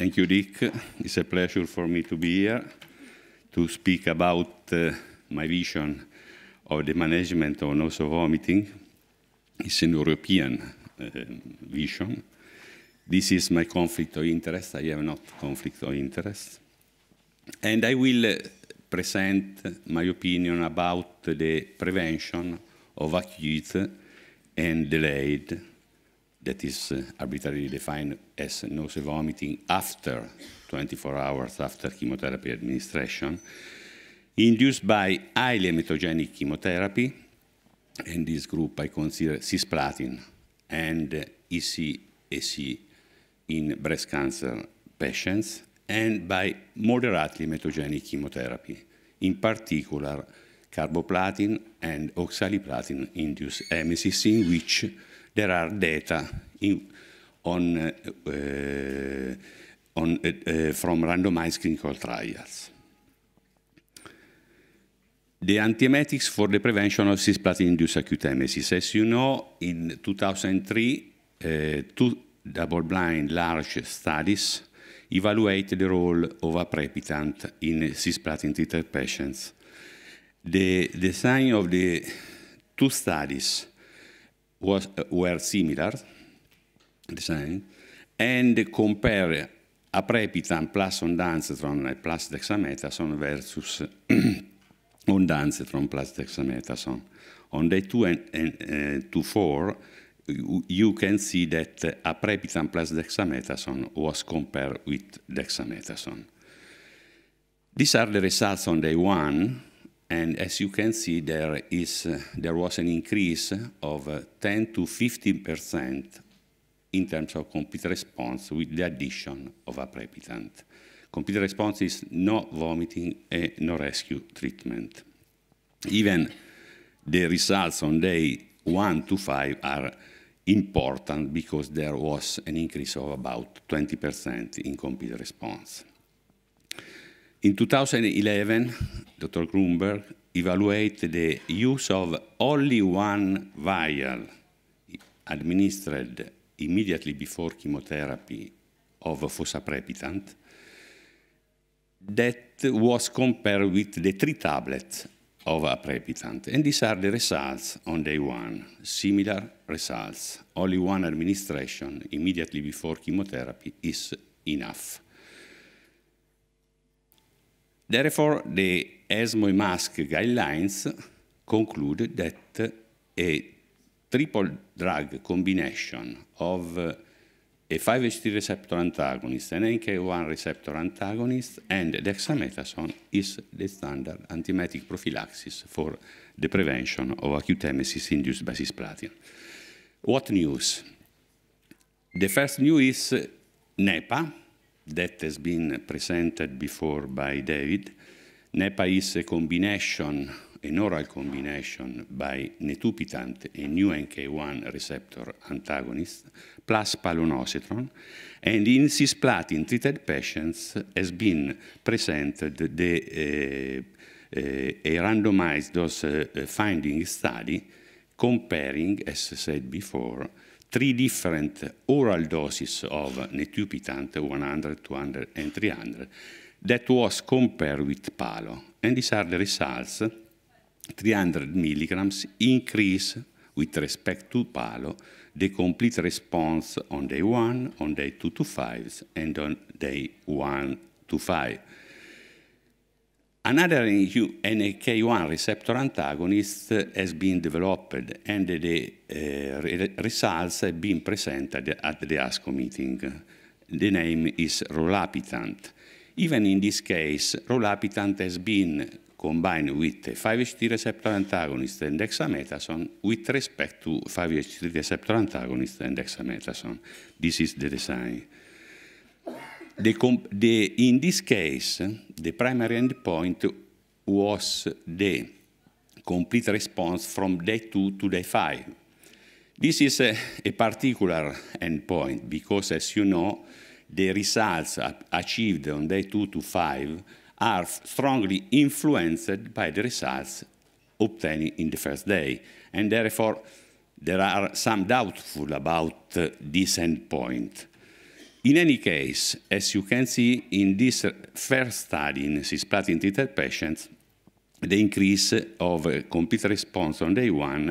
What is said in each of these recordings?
Thank you, Dick. It's a pleasure for me to be here to speak about uh, my vision of the management of nausea vomiting. It's an European uh, vision. This is my conflict of interest. I have not conflict of interest. And I will uh, present my opinion about the prevention of acute and delayed that is uh, arbitrarily defined as nausea vomiting after 24 hours after chemotherapy administration, induced by highly emetogenic chemotherapy, and this group I consider cisplatin and ECAC in breast cancer patients, and by moderately emetogenic chemotherapy, in particular carboplatin and oxaliplatin-induced emesis, in which there are data in, on, uh, on, eh, eh, from randomized clinical trials. The antiemetics for the prevention of cisplatin-induced acute emesis. As you know, in 2003, two double-blind large studies evaluate the role of a pre-epitant in cisplatin-treated patients. The design of the two studies was, were similar, design and compare aprepitan plus ondansetron eh, plus dexamethasone versus ondansetron plus dexamethasone On day 2 and, and uh, 4, you can see that uh, aprepitan plus dexamethasone was compared with dexamethasone. These are the results on day 1. And as you can see, there, is, uh, there was an increase of uh, 10 to 15% in terms of complete response with the addition of a aprepitant. Complete response is no vomiting and no rescue treatment. Even the results on day 1 to 5 are important because there was an increase of about 20% in complete response. In 2011, Dr. Grunberg evaluated the use of only one vial administered immediately before chemotherapy of fosaprepitant that was compared with the three tablets of aprepitant. And these are the results on day one, similar results. Only one administration immediately before chemotherapy is enough. Therefore, the ESMO mask guidelines conclude that a triple drug combination of uh, a 5-HT receptor antagonist, an NK1 receptor antagonist, and dexamethasone is the standard antiemetic prophylaxis for the prevention of acute emesis induced by cisplatin. What news? The first news is NEPA, that has been presented before by David. NEPA is a combination, an oral combination by netupitant, a new NK1 receptor antagonist, plus palonosetron, and in cisplatin-treated patients has been presented the, uh, uh, a randomized dose uh, finding study comparing, as I said before, three different oral doses of netupitant, 100, 200, and 300, that was compared with Palo. And these are the results. 300 milligrams increase with respect to Palo the complete response on day 1, on day 2 to 5, and on day 1 to 5. Another NK1 receptor antagonist has been developed and the uh, results have been presented at the ASCO meeting. The name is rolapitant. Even in this case, rolapitant has been combined with 5-HT receptor antagonist and dexamethasone with respect to 5-HT receptor antagonist and dexamethasone. This is the design. The the, in this case, the primary endpoint was the complete response from day 2 to day 5. This is a, a particular endpoint because, as you know, the results achieved on day 2 to 5 are strongly influenced by the results obtained in the first day. And therefore, there are some doubtful about uh, this endpoint. In any case, as you can see in this first study in cisplatin-treated patients, the increase of complete response on day one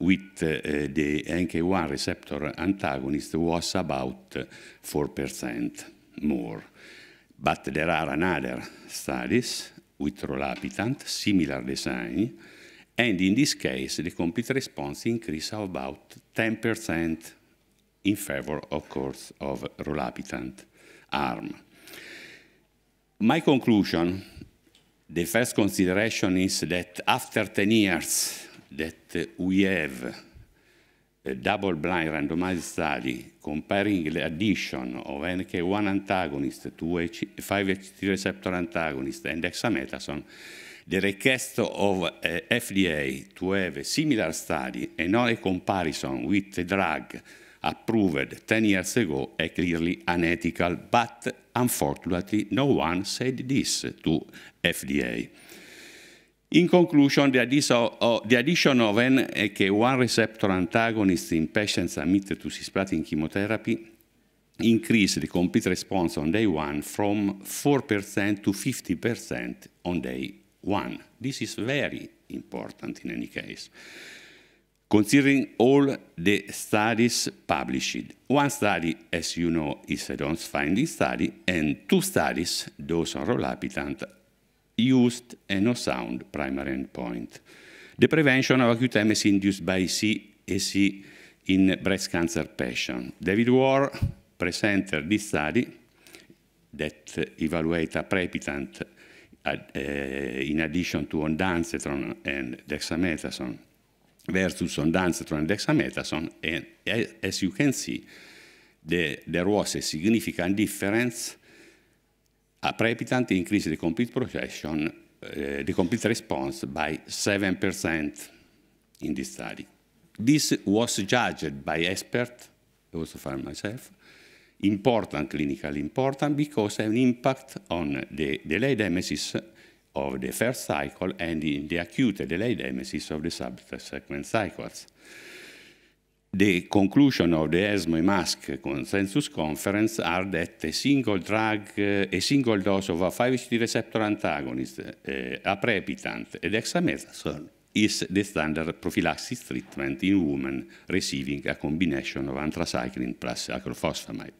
with uh, the NK1 receptor antagonist was about 4% more. But there are another studies with rolapitant, similar design, and in this case, the complete response increase of about 10% in favor, of course, of rolapitant arm. My conclusion, the first consideration is that after 10 years that we have a double-blind randomized study comparing the addition of NK1 antagonist to 5-HT receptor antagonist and dexamethasone, the request of uh, eh, FDA to have a similar study and not a comparison with the drug approved 10 years ago are clearly unethical, but unfortunately no one said this to FDA. In conclusion, the uh, addition of an AK1 receptor antagonist in patients admitted to cisplatin chemotherapy increased the complete response on day one from 4% to 50% on day one. This is very important in any case considering all the studies published. One study, as you know, is a don't finding study, and two studies, those on rolapitant, used a no sound primary endpoint. The prevention of acute MS induced by CAC in breast cancer patient. David War presented this study that evaluate aprepitant uh, uh, in addition to ondansetron and dexamethasone versus on dancetron and dexamethasone. And as you can see, the, there was a significant difference. Aprepitant increased the complete protection, uh, the complete response by 7% in this study. This was judged by expert, also for myself, important, clinically important, because an impact on the delayed emesis of the first cycle and in the acute delayed emesis of the subsequent cycles. The conclusion of the ESMO mask consensus conference are that a single drug, uh, a single dose of a 5-HT receptor antagonist, uh, eh, aprepitant, and dexamethasone is the standard prophylaxis treatment in women receiving a combination of anthracycline plus acrofosfamide.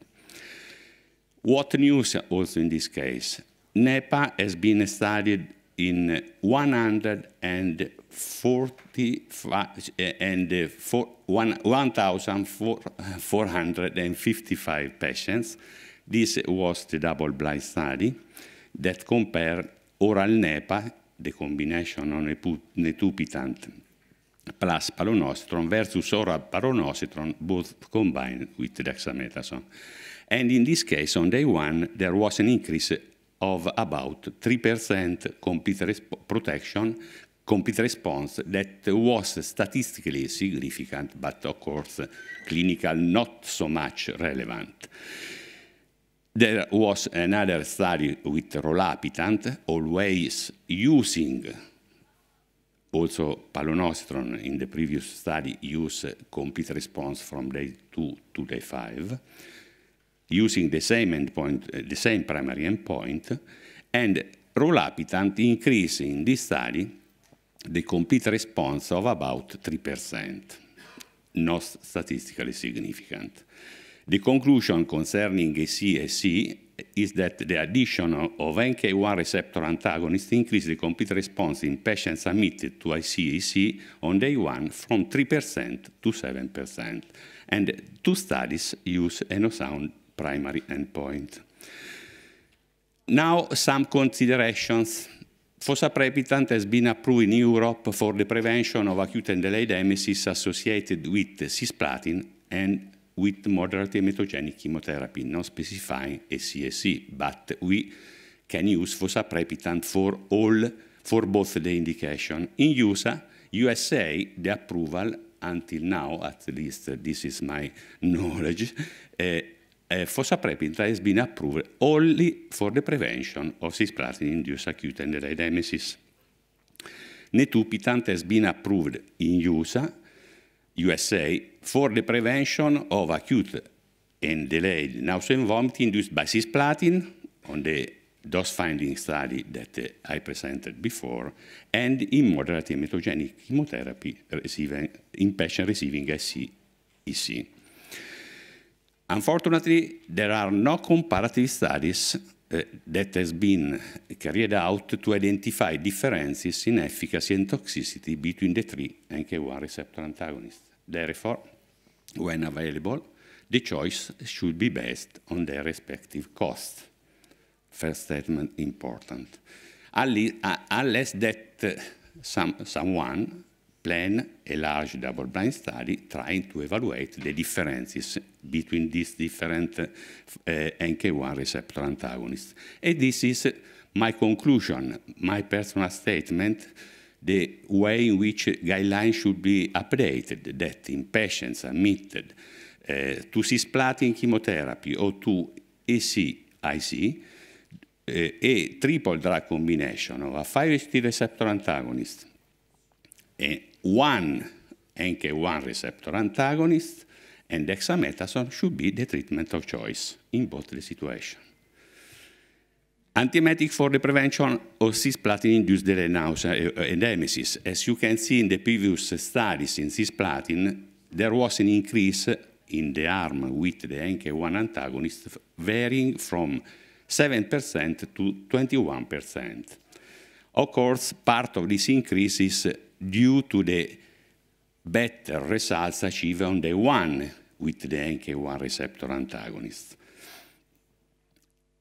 What news also in this case? NEPA has been studied in 145 and uh, 1,455 patients. This was the double-blind study that compared oral NEPA, the combination on netupitant plus palonostron versus oral palonostron, both combined with dexamethasone. And in this case, on day one, there was an increase of about 3% complete protection, complete response that was statistically significant, but of course clinical not so much relevant. There was another study with rolapitant, always using also palonostron in the previous study used complete response from day 2 to day 5 using the same endpoint, eh, the same primary endpoint, and rolapitant increase in this study the complete response of about 3%, not statistically significant. The conclusion concerning ACSC is that the addition of NK1 receptor antagonists increased the complete response in patients admitted to ICEC on day one from 3% to 7%. And two studies use Enosound primary endpoint. Now, some considerations. Fosaprepitant has been approved in Europe for the prevention of acute and delayed emesis associated with cisplatin and with moderate emetogenic chemotherapy, not specifying a CSE, but we can use fosaprepitant for all for both the indication. In USA, USA, the approval until now, at least this is my knowledge, uh, uh, has been approved only for the prevention of cisplatin-induced acute and endoidemesis. Netupitant has been approved in USA, USA for the prevention of acute and delayed nausea and vomiting induced by cisplatin on the dose-finding study that uh, I presented before, and in moderate hematogenic chemotherapy receiving, in patient receiving SCEC. Unfortunately, there are no comparative studies uh, that has been eh, carried out to identify differences in efficacy and toxicity between the three NK1 receptor antagonists. Therefore, when available, the choice should be based on their respective cost. First statement important. Uh, unless that uh, some, someone plan a large double blind study trying to evaluate the differences between these different uh, eh, NK1 receptor antagonists. And this is my conclusion, my personal statement, the way in which guidelines should be updated that in patients admitted uh, to cisplatin chemotherapy or to ECIC, uh, eh, a triple drug combination of a 5-HT receptor antagonist, a one NK1 receptor antagonist, and dexamethasone should be the treatment of choice in both the situation. Antiemetic for the prevention of cisplatin-induced delay nausea eh, and emesis. As you can see in the previous studies in cisplatin, there was an increase in the arm with the NK1 antagonist varying from 7% to 21%. Of course, part of this increase is due to the better results achieved on the one with the NK1 receptor antagonist.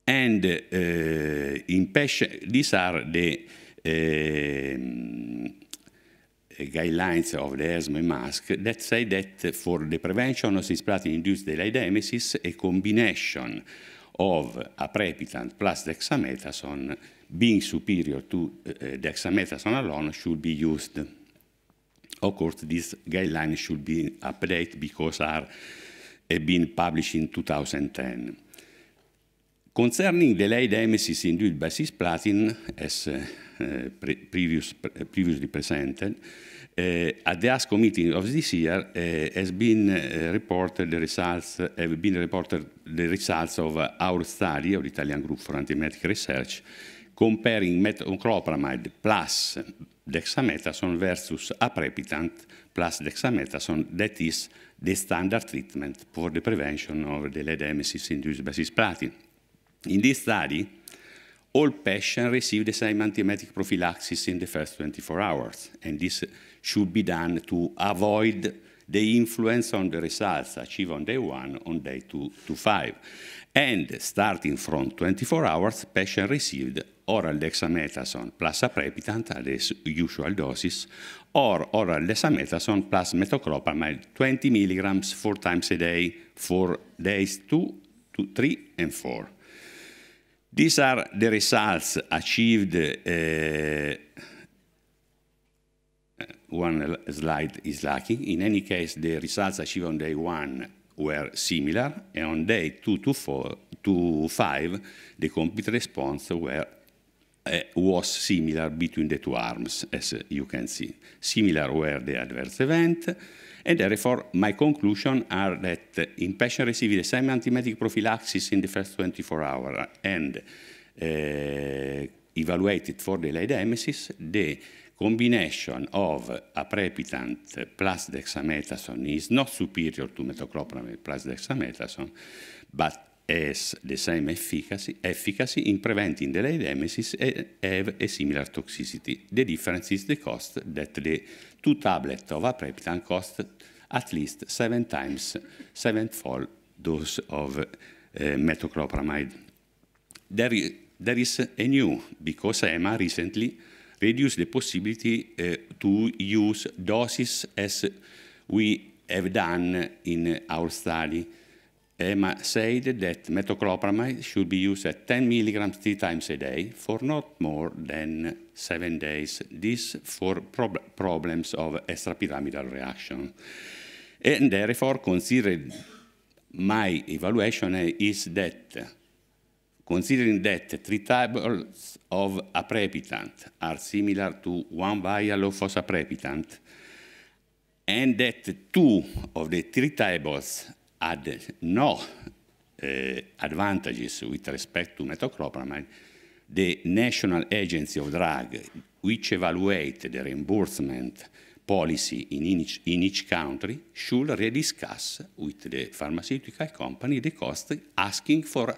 And uh, in patient, these are the um, uh, guidelines of the ESME mask that say that for the prevention of cisplatin-induced delidemesis, a combination of aprepitant plus dexamethasone being superior to uh, dexamethasone alone should be used. Of course, these guidelines should be updated because are uh, been published in 2010. Concerning delayed emesis induced by cisplatin, as uh, pre previous, pre previously presented, at the ASCO meeting of this year has been reported the results have been reported the results of our study of the Italian group for antibiotic research comparing metoclopramide plus dexamethasone versus aprepitant plus dexamethasone, that is the standard treatment for the prevention of the lead emesis induced by cisplatin. In this study, all patients received the same antiemetic prophylaxis in the first 24 hours, and this should be done to avoid the influence on the results achieved on day one on day two to five. And starting from 24 hours, patients received oral dexamethasone plus aprepitant at the usual doses, or oral dexamethasone plus metoclopramide 20 milligrams four times a day for days two, two three, and four. These are the results achieved. Uh, one slide is lacking. In any case, the results achieved on day one were similar, and on day two to, four, to five, the complete response were Eh, was similar between the two arms, as you can see. Similar were the adverse event, and therefore my conclusion are that in patient receiving the same antibiotic prophylaxis in the first 24 hours and uh, evaluated for delayed emesis, the combination of aprepitant plus dexamethasone is not superior to metoclopramide plus dexamethasone, but has the same efficacy, efficacy in preventing delayed emesis and have a similar toxicity. The difference is the cost that the two tablets of apreptan cost at least seven times, sevenfold dose of uh, metoclopramide. There is, there is a new, because EMA recently reduced the possibility uh, to use doses as we have done in our study. EMA eh, said that metoclopramide should be used at 10 milligrams three times a day for not more than seven days. This for prob problems of extrapyramidal reaction. And therefore, considered my evaluation is that considering that three tables of aprepitant are similar to one vial of fosaprepitant, and that two of the three tables had no uh, advantages with respect to metoclopramide, the National Agency of Drug, which evaluates the reimbursement policy in each, in each country, should rediscuss with the pharmaceutical company the cost, asking for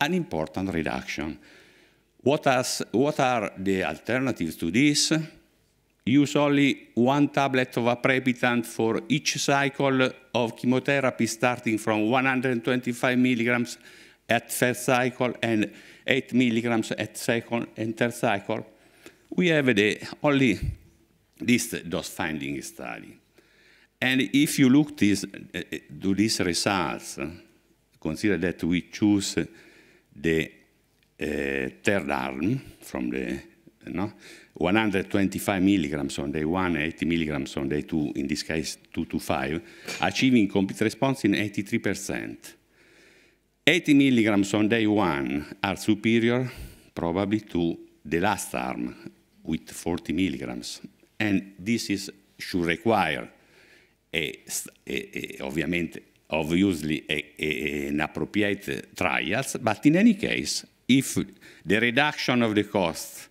an important reduction. What, has, what are the alternatives to this? use only one tablet of aprepitant for each cycle of chemotherapy starting from 125 milligrams at first cycle and 8 milligrams at second and third cycle. We have the, only this dose finding study. And if you look this, to these results, consider that we choose the uh, third arm from the, you know, 125 milligrams on day one, 80 milligrams on day two, in this case 2 to 5, achieving complete response in 83%. 80 milligrams on day one are superior probably to the last arm with 40 milligrams. And this is, should require, a, a, a, obviously, obviously an appropriate uh, trials, but in any case, if the reduction of the cost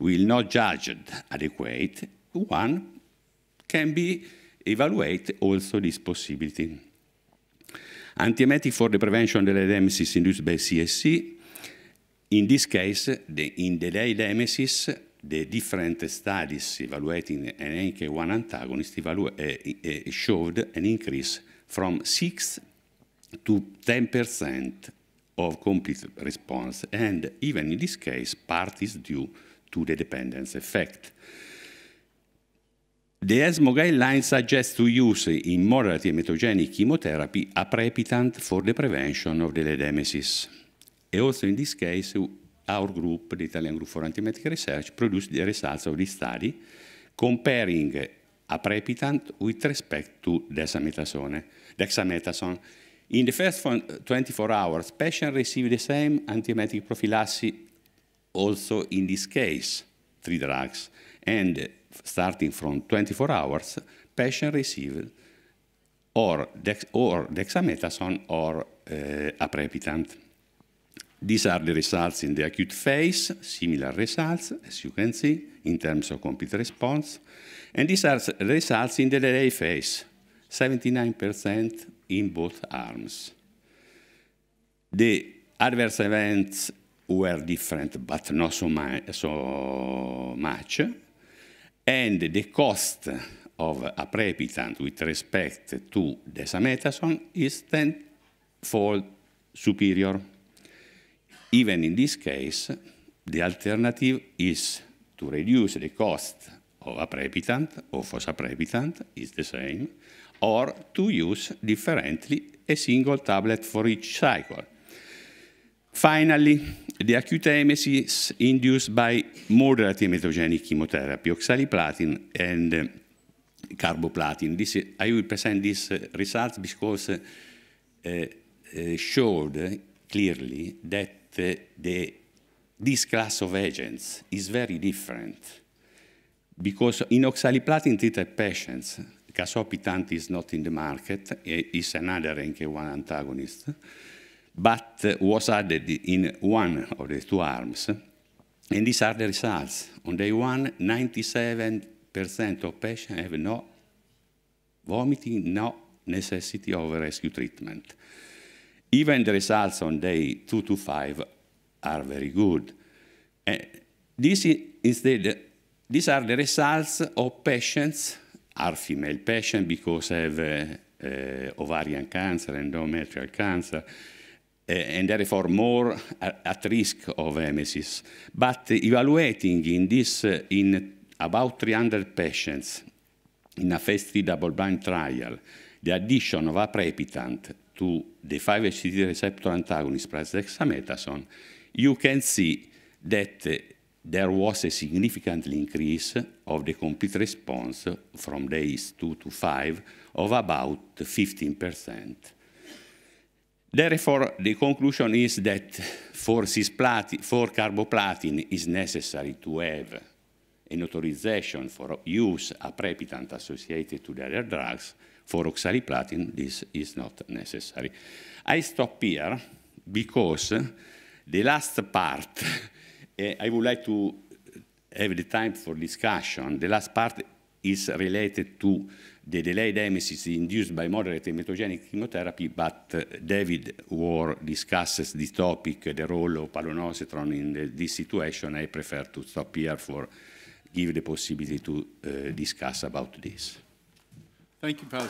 will not judged adequate, one can be evaluate also this possibility. Antiemetic for the prevention of the diademesis induced by CSC. In this case, the, in the diademesis, the different studies evaluating an NK1 antagonist uh, uh, showed an increase from 6 to 10% of complete response, and even in this case, part is due to the dependence effect. The ESMO guidelines suggest to use in moderate hematogenic chemotherapy a prepitant for the prevention of the ledemesis. And also in this case, our group, the Italian Group for Antimetric Research, produced the results of this study comparing a prepitant with respect to dexamethasone. dexametasone. In the first 24 hours, patients received the same antiemetic prophylaxis also in this case, three drugs, and starting from 24 hours, patient received or, dex or dexamethasone or uh, aprepitant. These are the results in the acute phase, similar results, as you can see, in terms of complete response. And these are results in the delay phase, 79% in both arms. The adverse events were different, but not so, mu so much. And the cost of a prepitant with respect to desamethasone is tenfold superior. Even in this case, the alternative is to reduce the cost of a prepitant or for a fosaprepitant, is the same, or to use differently a single tablet for each cycle. Finally, the acute emesis induced by moderate emetogenic chemotherapy, oxaliplatin and uh, carboplatin. This, uh, I will present these uh, results because uh, uh, showed clearly that uh, the, this class of agents is very different because in oxaliplatin-treated patients, casopitant is not in the market, it's another NK1 antagonist, but uh, was added in one of the two arms. And these are the results. On day one, 97% of patients have no vomiting, no necessity of rescue treatment. Even the results on day two to five are very good. And uh, this instead, these are the results of patients, are female patients because of have uh, uh, ovarian cancer, endometrial cancer, Eh, and therefore more at risk of emesis. But evaluating in this, eh, in about 300 patients in a phase 3 double-blind trial, the addition of a pre-epitant to the 5-HT receptor antagonist plus dexamethasone, you can see that eh, there was a significant increase of the complete response from days 2 to 5 of about 15%. Therefore, the conclusion is that for, cisplatin, for carboplatin is necessary to have an authorization for use a prepitant associated to the other drugs. For oxaliplatin, this is not necessary. I stop here because the last part, eh, I would like to have the time for discussion. The last part is related to the delay emesis is induced by moderate hematogenic chemotherapy, but uh, David War discusses the topic, the role of palonocetron in the, this situation. I prefer to stop here for give the possibility to uh, discuss about this. Thank you, Pastor.